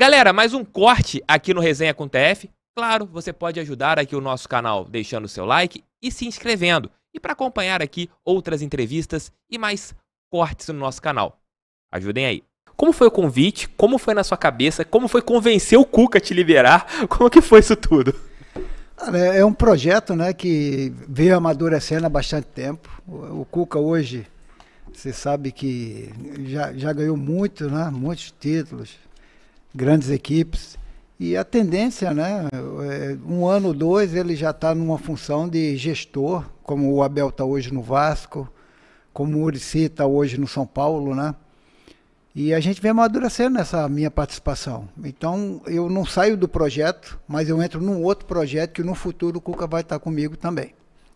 Galera, mais um corte aqui no Resenha com TF. Claro, você pode ajudar aqui o nosso canal deixando o seu like e se inscrevendo. E para acompanhar aqui outras entrevistas e mais cortes no nosso canal. Ajudem aí. Como foi o convite? Como foi na sua cabeça? Como foi convencer o Cuca a te liberar? Como que foi isso tudo? É um projeto né, que veio amadurecendo há bastante tempo. O Cuca hoje, você sabe que já, já ganhou muito, né, muitos títulos, grandes equipes. E a tendência, né? É, um ano, dois, ele já está numa função de gestor, como o Abel está hoje no Vasco, como o Urici está hoje no São Paulo, né? E a gente vem amadurecendo nessa minha participação. Então, eu não saio do projeto, mas eu entro num outro projeto que no futuro o Cuca vai estar tá comigo também.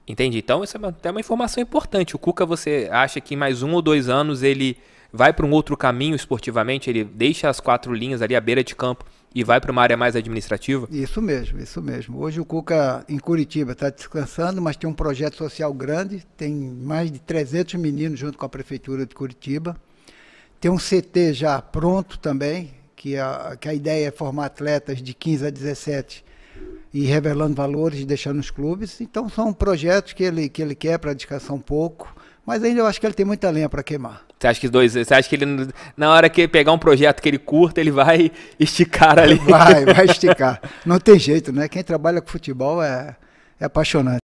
Entendi. Então, isso é até uma informação importante. O Cuca, você acha que em mais um ou dois anos ele vai para um outro caminho esportivamente, ele deixa as quatro linhas ali à beira de campo e vai para uma área mais administrativa? Isso mesmo, isso mesmo. Hoje o Cuca em Curitiba está descansando, mas tem um projeto social grande, tem mais de 300 meninos junto com a prefeitura de Curitiba. Tem um CT já pronto também, que a, que a ideia é formar atletas de 15 a 17 e revelando valores, deixando os clubes. Então são projetos que ele, que ele quer para descansar um pouco mas ainda eu acho que ele tem muita lenha para queimar. Você acha que dois, você acha que ele na hora que pegar um projeto que ele curta, ele vai esticar ali? Vai, vai esticar. Não tem jeito, né? Quem trabalha com futebol é, é apaixonante.